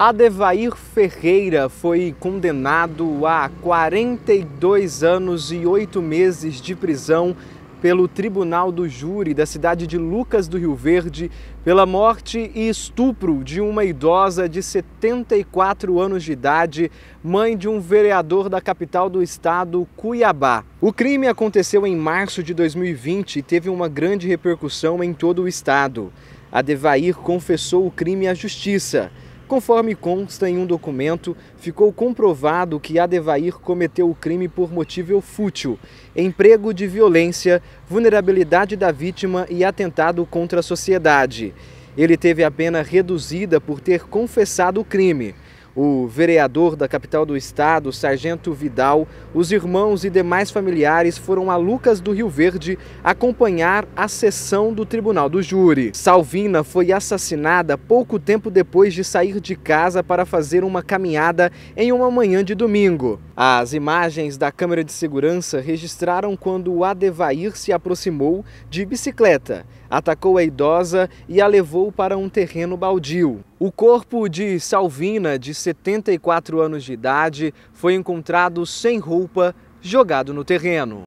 Adevair Ferreira foi condenado a 42 anos e 8 meses de prisão pelo Tribunal do Júri da cidade de Lucas do Rio Verde pela morte e estupro de uma idosa de 74 anos de idade, mãe de um vereador da capital do estado, Cuiabá. O crime aconteceu em março de 2020 e teve uma grande repercussão em todo o estado. Adevair confessou o crime à justiça. Conforme consta em um documento, ficou comprovado que Adevair cometeu o crime por motivo fútil, emprego de violência, vulnerabilidade da vítima e atentado contra a sociedade. Ele teve a pena reduzida por ter confessado o crime o vereador da capital do estado, Sargento Vidal, os irmãos e demais familiares foram a Lucas do Rio Verde acompanhar a sessão do Tribunal do Júri. Salvina foi assassinada pouco tempo depois de sair de casa para fazer uma caminhada em uma manhã de domingo. As imagens da câmera de segurança registraram quando o Adevair se aproximou de bicicleta, atacou a idosa e a levou para um terreno baldio. O corpo de Salvina, de 74 anos de idade, foi encontrado sem roupa, jogado no terreno.